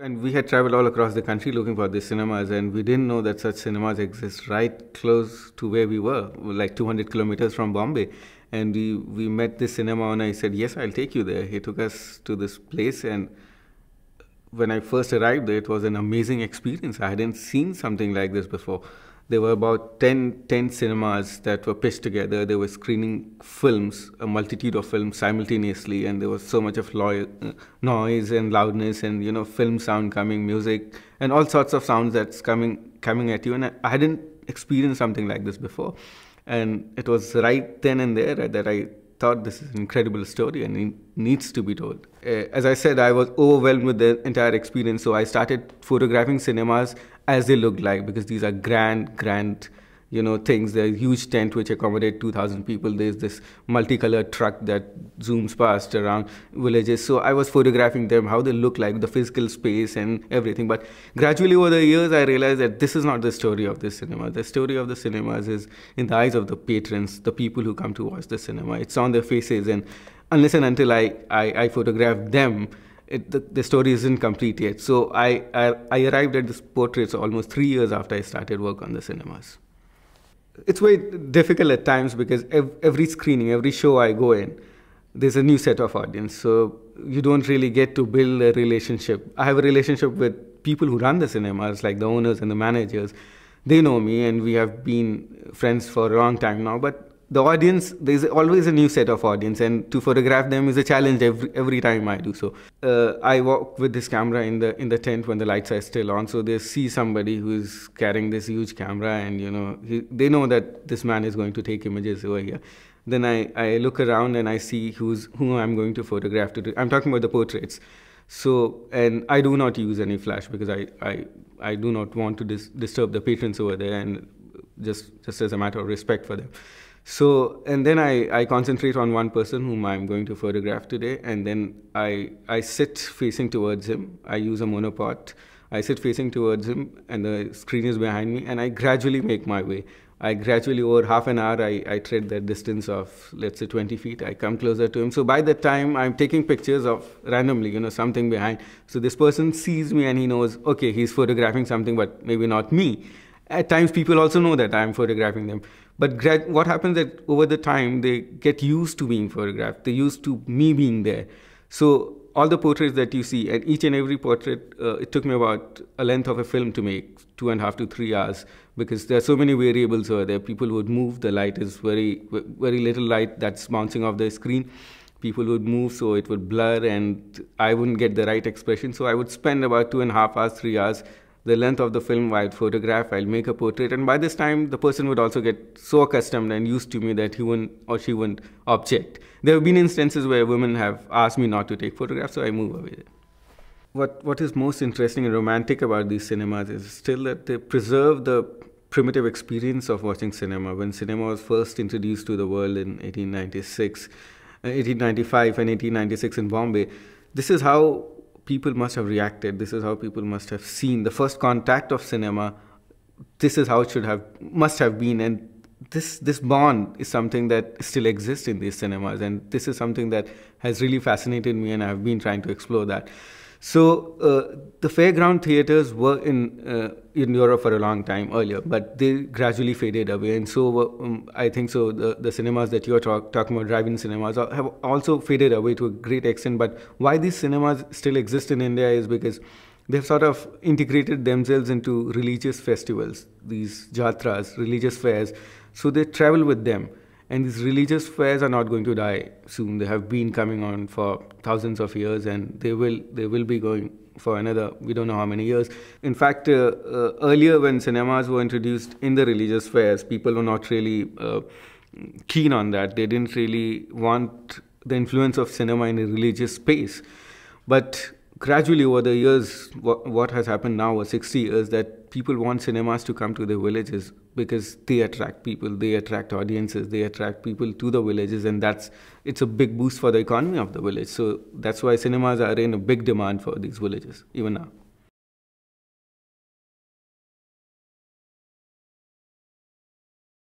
And we had traveled all across the country looking for these cinemas, and we didn't know that such cinemas exist right close to where we were, like 200 kilometers from Bombay. And we, we met this cinema owner. He said, Yes, I'll take you there. He took us to this place, and when I first arrived there, it was an amazing experience. I hadn't seen something like this before. There were about 10, 10 cinemas that were pitched together. They were screening films, a multitude of films simultaneously, and there was so much of lo- uh, noise and loudness and you know film sound coming, music, and all sorts of sounds that's coming coming at you. And I, I hadn't experienced something like this before, and it was right then and there that I thought this is an incredible story and it needs to be told. Uh, as I said, I was overwhelmed with the entire experience, so I started photographing cinemas as they look like because these are grand, grand you know things. There's a huge tent which accommodate 2,000 people. There's this multicolored truck that zooms past around villages. So I was photographing them, how they look like, the physical space and everything. But gradually over the years, I realized that this is not the story of the cinema. The story of the cinemas is in the eyes of the patrons, the people who come to watch the cinema. It's on their faces, and unless and until I I, I photograph them. It, the, the, story isn't complete yet. So I, I, I arrived at this portraits almost three years after I started work on the cinemas it's very difficult at times because ev- every screening, every show I go in, there's a new set of audience. So you don't really get to build a relationship. I have a relationship with people who run the cinemas, like the owners and the managers. They know me, and we have been friends for a long time now. But the audience there's always a new set of audience and to photograph them is a challenge every, every time i do so uh, i walk with this camera in the in the tent when the lights are still on so they see somebody who's carrying this huge camera and you know he, they know that this man is going to take images over here then I, I look around and i see who's who i'm going to photograph today. i'm talking about the portraits so and i do not use any flash because i i, I do not want to dis disturb the patrons over there and just just as a matter of respect for them so, and then I, I concentrate on one person whom I'm going to photograph today, and then I, I sit facing towards him. I use a monopod. I sit facing towards him, and the screen is behind me, and I gradually make my way. I gradually, over half an hour, I, I tread that distance of, let's say, 20 feet. I come closer to him. So by the time I'm taking pictures of randomly, you know, something behind. So this person sees me and he knows, okay, he's photographing something, but maybe not me at times people also know that i'm photographing them but what happens that over the time they get used to being photographed they used to me being there so all the portraits that you see and each and every portrait uh, it took me about a length of a film to make two and a half to three hours because there are so many variables over there people would move the light is very very little light that's bouncing off the screen people would move so it would blur and i wouldn't get the right expression so i would spend about two and a half hours three hours the length of the film I'd photograph, I'll make a portrait, and by this time the person would also get so accustomed and used to me that he wouldn't or she wouldn't object. There have been instances where women have asked me not to take photographs, so I move away. What what is most interesting and romantic about these cinemas is still that they preserve the primitive experience of watching cinema. When cinema was first introduced to the world in 1896, 1895 and 1896 in Bombay, this is how people must have reacted. This is how people must have seen the first contact of cinema. This is how it should have must have been, and this this bond is something that still exists in these cinemas, and this is something that has really fascinated me, and I've been trying to explore that. So uh, the fairground theaters were in uh, in Europe for a long time earlier, but they gradually faded away. And so were, uh, um, I think so the, the cinemas that you're talk, talking about, drive-in cinemas, uh, have also faded away to a great extent. But why these cinemas still exist in India is because they've sort of integrated themselves into religious festivals, these jatras, religious fairs. So they travel with them and these religious fairs are not going to die soon. They have been coming on for thousands of years, and they will they will be going for another we don't know how many years. In fact, uh, uh, earlier when cinemas were introduced in the religious fairs, people were not really uh, keen on that. They didn't really want the influence of cinema in a religious space, but gradually over the years, what, what has happened now over 60 years that people want cinemas to come to the villages because they attract people, they attract audiences, they attract people to the villages, and that's it's a big boost for the economy of the village. So that's why cinemas are in a big demand for these villages even now.